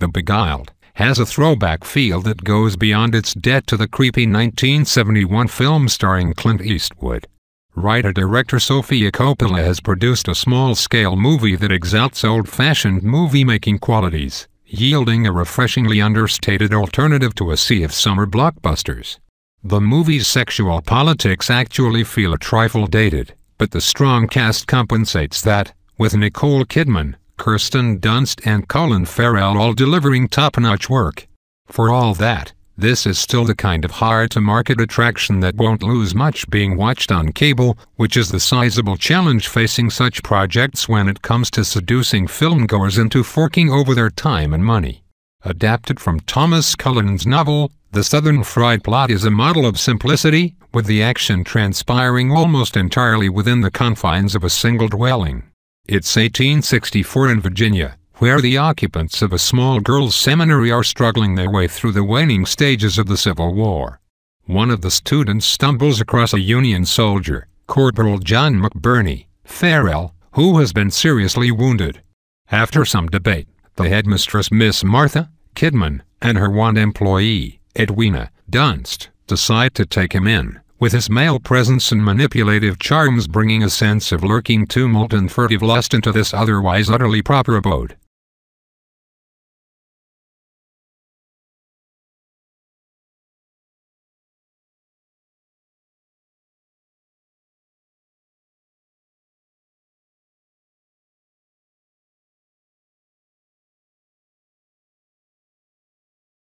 The Beguiled, has a throwback feel that goes beyond its debt to the creepy 1971 film starring Clint Eastwood. Writer-director Sofia Coppola has produced a small-scale movie that exalts old-fashioned movie-making qualities, yielding a refreshingly understated alternative to a sea of summer blockbusters. The movie's sexual politics actually feel a trifle dated, but the strong cast compensates that, with Nicole Kidman, Kirsten Dunst and Colin Farrell all delivering top-notch work. For all that, this is still the kind of hard-to-market attraction that won't lose much being watched on cable, which is the sizable challenge facing such projects when it comes to seducing filmgoers into forking over their time and money. Adapted from Thomas Cullen's novel, the Southern Fried plot is a model of simplicity, with the action transpiring almost entirely within the confines of a single dwelling. It's 1864 in Virginia, where the occupants of a small girls' seminary are struggling their way through the waning stages of the Civil War. One of the students stumbles across a Union soldier, Corporal John McBurney, Farrell, who has been seriously wounded. After some debate, the headmistress Miss Martha Kidman and her one employee, Edwina Dunst, decide to take him in with his male presence and manipulative charms bringing a sense of lurking tumult and furtive lust into this otherwise utterly proper abode.